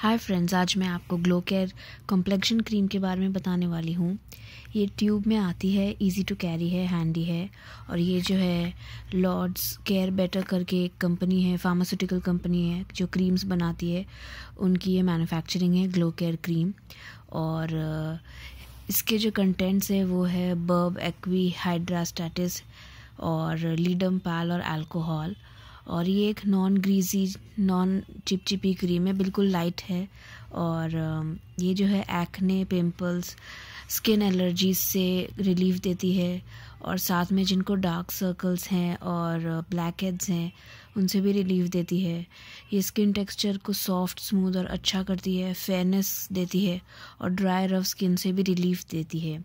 hi friends आज मैं आपको ग्लो केयर कॉम्प्लेक्शन क्रीम के बारे में बताने वाली हूँ ये ट्यूब में आती है इजी टू कैरी है हैंडी है और ये जो है लॉर्ड्स केयर बेटर करके एक कंपनी है फार्मास्यूटिकल कंपनी है जो क्रीम्स बनाती है उनकी ये मैन्युफैक्चरिंग है ग्लो केयर क्रीम और इसके जो कंटेंट्स है वो है बर्ब एक्वी हाइड्रास्टाटिस और लीडम पैल और एल्कोहल और ये एक नॉन ग्रीजी नॉन चिपचिपी क्रीम है बिल्कुल लाइट है और um, ये जो है एक्ने पिंपल्स स्किन एलर्जीज से रिलीफ देती है और साथ में जिनको डार्क सर्कल्स हैं और ब्लैक uh, हेड्स हैं उनसे भी रिलीफ देती है ये स्किन टेक्सचर को सॉफ्ट स्मूथ और अच्छा करती है फेयरनेस देती है और ड्राई रफ स्किन से भी रिलीफ देती है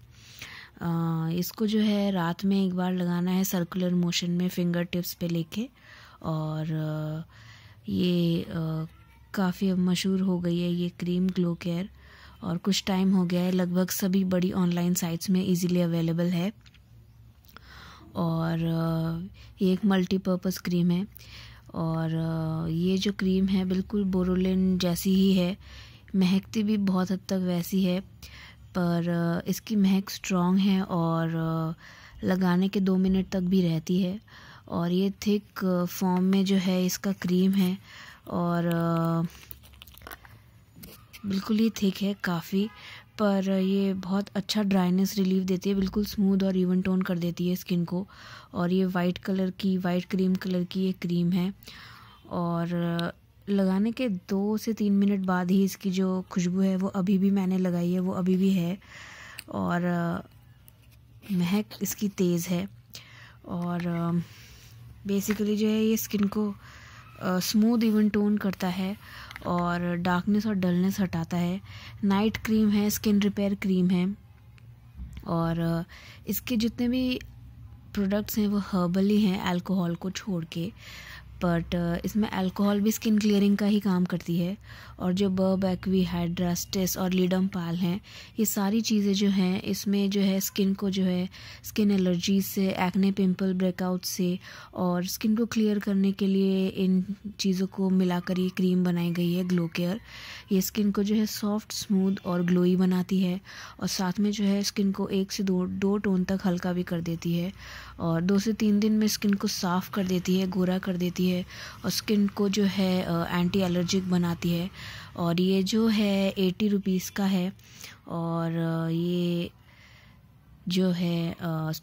आ, uh, इसको जो है रात में एक बार लगाना है सर्कुलर मोशन में फिंगर टिप्स पे लेके और ये काफ़ी मशहूर हो गई है ये क्रीम ग्लो केयर और कुछ टाइम हो गया है लगभग सभी बड़ी ऑनलाइन साइट्स में इजीली अवेलेबल है और ये एक मल्टीपर्पज़ क्रीम है और ये जो क्रीम है बिल्कुल बोरोलिन जैसी ही है महकती भी बहुत हद तक वैसी है पर इसकी महक स्ट्रॉन्ग है और लगाने के दो मिनट तक भी रहती है और ये थिक फॉर्म uh, में जो है इसका क्रीम है और uh, बिल्कुल ही थिक है काफ़ी पर ये बहुत अच्छा ड्राइनेस रिलीफ देती है बिल्कुल स्मूथ और इवन टोन कर देती है स्किन को और ये वाइट कलर की वाइट क्रीम कलर की ये क्रीम है और uh, लगाने के दो से तीन मिनट बाद ही इसकी जो खुशबू है वो अभी भी मैंने लगाई है वो अभी भी है और महक इसकी तेज़ है और बेसिकली जो है ये स्किन को स्मूथ इवन टोन करता है और डार्कनेस और डलनेस हटाता है नाइट क्रीम है स्किन रिपेयर क्रीम है और इसके जितने भी प्रोडक्ट्स हैं वो हर्बली हैं अल्कोहल को छोड़ के बट uh, इसमें अल्कोहल भी स्किन क्लियरिंग का ही काम करती है और जो बर्ब एक्वी हाइड्रास्टिस और लीडम पाल हैं ये सारी चीज़ें जो हैं इसमें जो है स्किन को जो है स्किन एलर्जी से एक्ने पिंपल ब्रेकआउट से और स्किन को क्लियर करने के लिए इन चीज़ों को मिलाकर ये क्रीम बनाई गई है ग्लो केयर ये स्किन को जो है सॉफ्ट स्मूथ और ग्लोई बनाती है और साथ में जो है स्किन को एक से दो दो टोन तक हल्का भी कर देती है और दो से तीन दिन में स्किन को साफ़ कर देती है गोरा कर देती है है और स्किन को जो है एंटी एलर्जिक बनाती है और ये जो है एटी रुपीज़ का है और ये जो है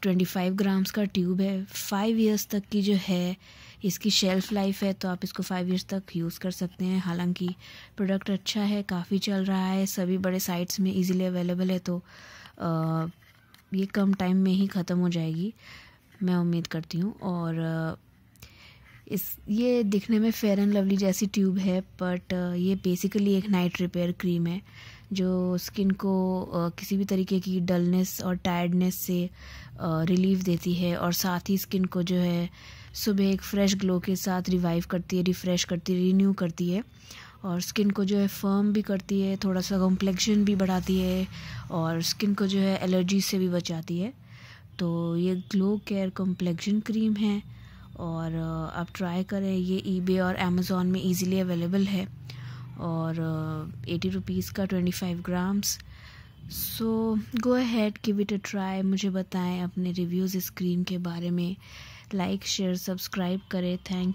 ट्वेंटी फाइव ग्राम्स का ट्यूब है फाइव इयर्स तक की जो है इसकी शेल्फ़ लाइफ है तो आप इसको फाइव इयर्स तक यूज़ कर सकते हैं हालांकि प्रोडक्ट अच्छा है काफ़ी चल रहा है सभी बड़े साइट्स में इजीली अवेलेबल है तो आ, ये कम टाइम में ही ख़त्म हो जाएगी मैं उम्मीद करती हूँ और इस ये दिखने में फेयर एंड लवली जैसी ट्यूब है बट uh, ये बेसिकली एक नाइट रिपेयर क्रीम है जो स्किन को uh, किसी भी तरीके की डलनेस और टायर्डनेस से रिलीफ uh, देती है और साथ ही स्किन को जो है सुबह एक फ्रेश ग्लो के साथ रिवाइव करती है रिफ़्रेश करती है रीन्यू करती है और स्किन को जो है फर्म भी करती है थोड़ा सा कॉम्प्लेक्शन भी बढ़ाती है और स्किन को जो है एलर्जी से भी बचाती है तो ये ग्लो केयर कॉम्प्लेक्शन क्रीम है और आप ट्राई करें ये ईबे और अमेज़ोन में इजीली अवेलेबल है और एटी रुपीज़ का twenty five grams so go had give it a try मुझे बताएं अपने रिव्यूज़ इस क्रीम के बारे में लाइक शेयर सब्सक्राइब करें थैंक यू